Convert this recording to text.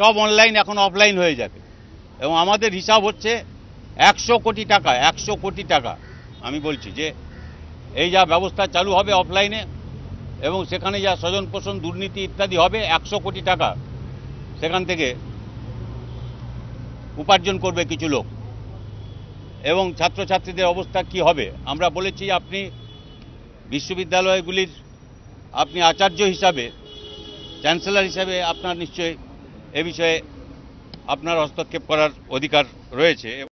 সব অনলাইন এখন অফলাইন হয়ে যাবে এবং আমাদের হিসাব হচ্ছে একশো কোটি টাকা একশো কোটি টাকা আমি বলছি যে এই যা ব্যবস্থা চালু হবে অফলাইনে এবং সেখানে যা স্বজন পোষণ দুর্নীতি ইত্যাদি হবে একশো কোটি টাকা সেখান থেকে উপার্জন করবে কিছু লোক এবং ছাত্রছাত্রীদের অবস্থা কি হবে আমরা বলেছি আপনি বিশ্ববিদ্যালয়গুলির আপনি আচার্য হিসাবে চ্যান্সেলার হিসাবে আপনার নিশ্চয়ই এ বিষয়ে আপনার হস্তক্ষেপ করার অধিকার রয়েছে